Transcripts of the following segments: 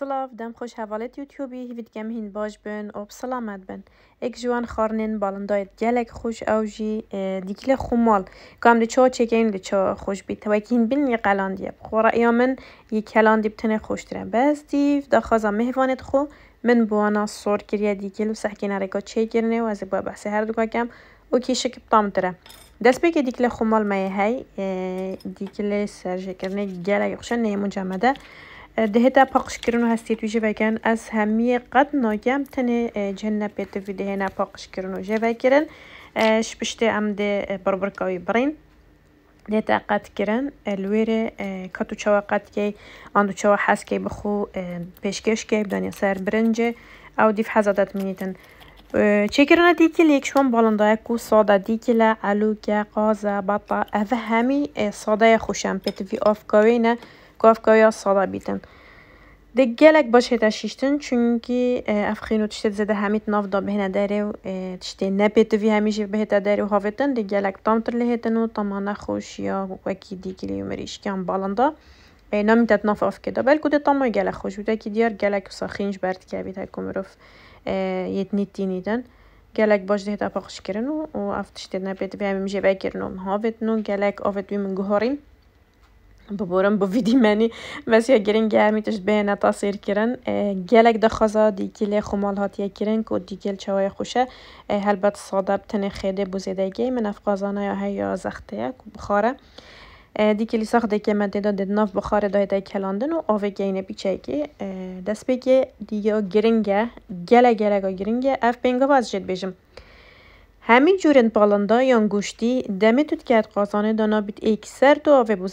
سلام دم خوش حوالت یوتیوبی هیوید گم هین باش بن و بسلامت بین اک جوان خارنین بالندایت داید خوش اوجی دیکل خومال کام دی چو چکین دی چو خوش بیت و هین بین یه قلان دیب خورا ایامن یه کلان دیب خوش دیرم بس دیو دا خوزا مهوانت خو من بوانا سور کریه دیکل و سحکی نرکا چه و از با بحث هر دو کم او کیش کب تام دیرم دس بیگه دیکل خومال مایه دیکل سر جکرنه گلک خوش نیمون دهتا پاکش کردن هستی توی وگن از همه قد ناگم تن جهنه پیت وی دهنا پاقش کردن و جوه کرن شپشته ام ده بربرکاوی برین تا قد کرن الویر کاتو چوا قد که آندو چوا حس که بخو پشکش که بدنی سر برنجه او دیف حزادت مینیتن چکرنا دیکی لیکشون شون بالندای کو ساده دیگه لا علو که قازه بطا اوه همی ساده خوشم پیت وی آف نه گاهگاهی ساده بیتند ده گلک باشه تشیشتن چونکی افخینو تشتت زده همیت ناف دا بهنه و تشتی همیشه بهتا داره و هافتن ده گلک تامتر و تمانا خوش یا وکی دیگلی و مریشکیان بالاندا نمیتت ناف آف بلکه بلکو گلک خوش بوده که دیار گلک و ساخینج برد که بیتا کمروف باش دهتا پاخش کرن و افتشتی نپیت وی همیشه و هافتن و گلک ببورم با ویدی منی بسیار گرنگ ها میتونید به نتا سیر کردن. گلگ درخواست دیگه خمال هاتی کرن گرنگ و دیگه چوای خوشه. حلبت صادب تن خیده بزیده گیه من افغازان های های زخته یک بخاره. دیگه لی ساخته که من دیده در ناف بخاره داید کلاندن و آوه گیه نبیچه ای دست بگی دیگه ها گرنگ گلگ گرنگ ها گرنگ ها همین جورن ان یا گوشتی دمی توت کت قاسانه دانا بیت ایک سر تو آوه و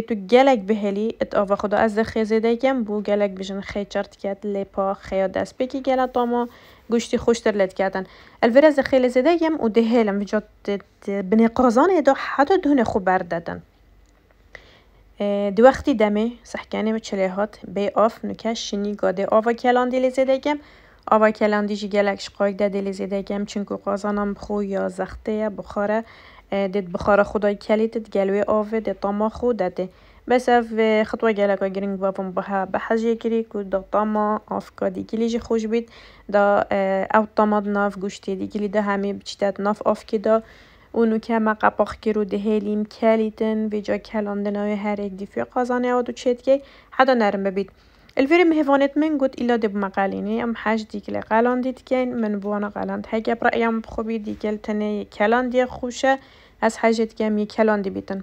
تو گلک به هلی ات آوه خدا از خیزیده کم بو گلک بشن خیچارت کت لپا خیا دست بکی گلت آما گوشتی خوشتر لد کتن از خیلی زیده کم او ده هلم و جات بنی قاسانه دا حدا دون خوب برددن دو وقتی دمی سحکنه و چلیهات بی آف نکش شنی گاده آوه کلان دیلی زده کم Avakələn کلان دیجی گلکش قاید deliz که em çünki یا یا یا بخاره بخاره دید بخاره خدای کلی دید گلوی آوه دید تاما خود دید بس اف خطوه گلکا گرینگ بابم بها بحجی کری که دا تاما آفکا دی جی خوش بید دا او تاما ناف گوشتی دی کلی دا همی بچیتت ناف آفکی دا اونو که ما قپاخ کرو ده هلیم کلیتن و جا کلان دنوی هر یک دیفی قازانه و دو چید که حدا نرم ببید الفيرم هيفونيت من قد إلا دب مقاليني أم حاج ديك لقالان ديتكين من بوانا قالان هيك برأيام بخوبي ديكل تني كالان دي خوشة از حاجة كام يكلان دي بيتن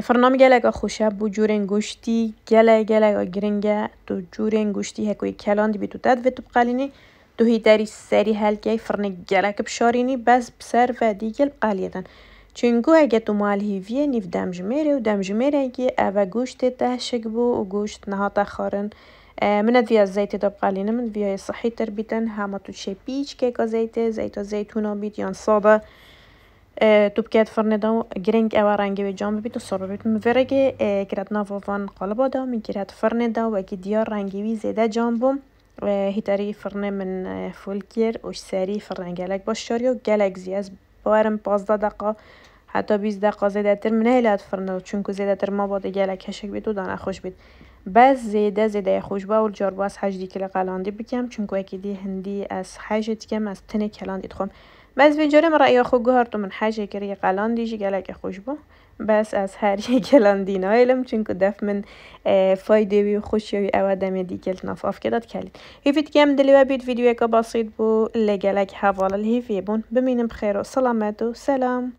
فرنام گلگا خوشه بو جورن گوشتی گله گلگا گرنگه تو جورن گوشتی هکوی کلان دی تو تد و تو بقالینی تو هی داری سری هلگی فرن گلگ بشارینی بس بسر و دیگل بقالیدن اگه Çünki tu malhiviye و demjimêrê û demjimêrekî ev گوشت teh şik و گوشت گوشت nehate xwarin. منت ویا زیت دا بقالینه من ویای صحی تر بیتن همه تو چه پیچ که که زیتی زیتا زیتونا بیت یان ساده تو بکیت فرنه دا گرنگ اوه رنگی به جام بیت و سابه بیت مفرگه گرد وان قلبا دا من گرد فرنه دا و اگه دیار رنگی وی زیده جام بوم هیتاری فرنه من فول کیر و سری فرنه گلک باش شاری و گلک زیاز بارم 15 دقیقه حتی 20 دقیقه زیده تر من هیلی هات چون چونکو زیده تر ما باده گله کشک بید و دانه خوش بید بس زیده زیده خوش با اول از باز هجدی کل قلاندی بکم چونکو اکی دی هندی از هجد کم از تنه کلاندی خوام. بعض وینجارم رأی خود گهارتو من حاجه كري قلان ديجي خوش بو بس از هر یک دینا هایلم چون که دف من فایده وی خوشی و او دم دیگل ناف آف کداد کلید هیفید گم دلی و بید ویدیو که بسید بو لگلک حوال الهیفی بون بمینم خیر و سلامت و سلام